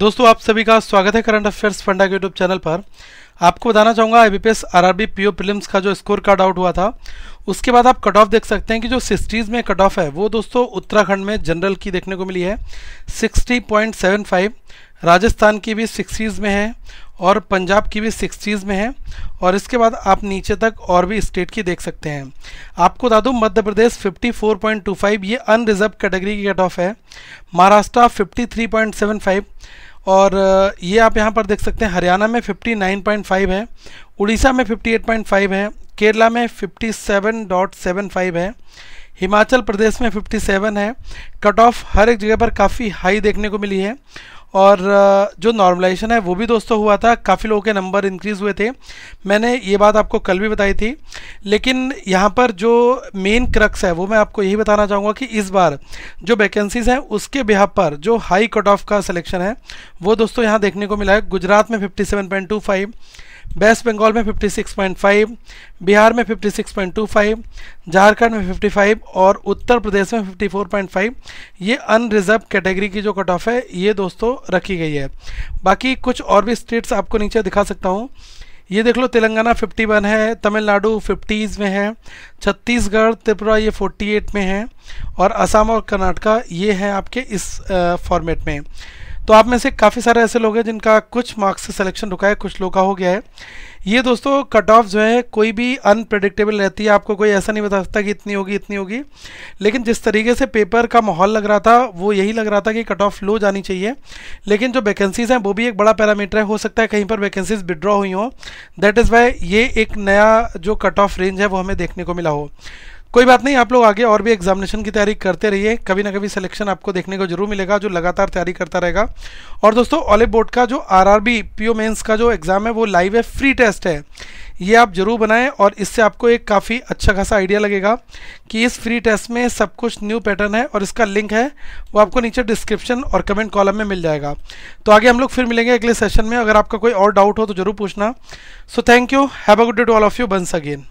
दोस्तों आप सभी का स्वागत है करंट अफेयर्स फंडा के यूट्यूब चैनल पर आपको बताना चाहूँगा I B P S R R का जो स्कोर कार्ड आउट हुआ था उसके बाद आप कट ऑफ देख सकते हैं कि जो सिक्सटीज़ में कट ऑफ है वो दोस्तों उत्तराखंड में जनरल की देखने को मिली है 60.75 राजस्थान की भी सिक्सटीज़ में है और पंजाब की भी सिक्सटीज़ में है और इसके बाद आप नीचे तक और भी स्टेट की देख सकते हैं आपको बता दूँ मध्य प्रदेश 54.25 ये अनरिजर्व कैटेगरी की कट ऑफ है महाराष्ट्र 53.75 और ये आप यहाँ पर देख सकते हैं हरियाणा में 59.5 है उड़ीसा में 58.5 है केरला में 57.75 है हिमाचल प्रदेश में 57 है कट ऑफ हर एक जगह पर काफ़ी हाई देखने को मिली है और जो नॉर्मलाइजेशन है वो भी दोस्तों हुआ था काफ़ी लोगों के नंबर इंक्रीज़ हुए थे मैंने ये बात आपको कल भी बताई थी लेकिन यहाँ पर जो मेन क्रक्स है वो मैं आपको यही बताना चाहूँगा कि इस बार जो वैकेंसीज़ हैं उसके बिहार पर जो हाई कट ऑफ का सिलेक्शन है वो दोस्तों यहाँ देखने को मिला है गुजरात में फिफ्टी वेस्ट बंगाल में 56.5 बिहार में 56.25 झारखंड में 55 और उत्तर प्रदेश में 54.5 ये अनरिजर्व कैटेगरी की जो कट ऑफ है ये दोस्तों रखी गई है बाकी कुछ और भी स्टेट्स आपको नीचे दिखा सकता हूँ ये देख लो तेलंगाना 51 है तमिलनाडु 50s में है छत्तीसगढ़ त्रिपुरा ये 48 में है और असम और कर्नाटका ये हैं आपके इस फॉर्मेट में तो आप में से काफ़ी सारे ऐसे लोग हैं जिनका कुछ मार्क्स से सिलेक्शन रुका है कुछ लोग का हो गया है ये दोस्तों कट ऑफ जो है कोई भी अनप्रडिक्टेबल रहती है आपको कोई ऐसा नहीं बता सकता कि इतनी होगी इतनी होगी लेकिन जिस तरीके से पेपर का माहौल लग रहा था वो यही लग रहा था कि कट ऑफ लो जानी चाहिए लेकिन जो वैकेंसीज़ हैं वो भी एक बड़ा पैरामीटर है हो सकता है कहीं पर वैकेंसीज़ विड्रॉ हुई हों दैट इज़ वाई ये एक नया जो कट ऑफ रेंज है वो हमें देखने को मिला हो कोई बात नहीं आप लोग आगे और भी एग्जामिनेशन की तैयारी करते रहिए कभी ना कभी सिलेक्शन आपको देखने को जरूर मिलेगा जो लगातार तैयारी करता रहेगा और दोस्तों ऑलिव बोर्ड का जो आरआरबी पीओ मेंस का जो एग्ज़ाम है वो लाइव है फ्री टेस्ट है ये आप जरूर बनाएं और इससे आपको एक काफ़ी अच्छा खासा आइडिया लगेगा कि इस फ्री टेस्ट में सब कुछ न्यू पैटर्न है और इसका लिंक है वो आपको नीचे डिस्क्रिप्शन और कमेंट कॉलम में मिल जाएगा तो आगे हम लोग फिर मिलेंगे अगले सेशन में अगर आपका कोई और डाउट हो तो जरूर पूछना so thank you have a good day to all of you once again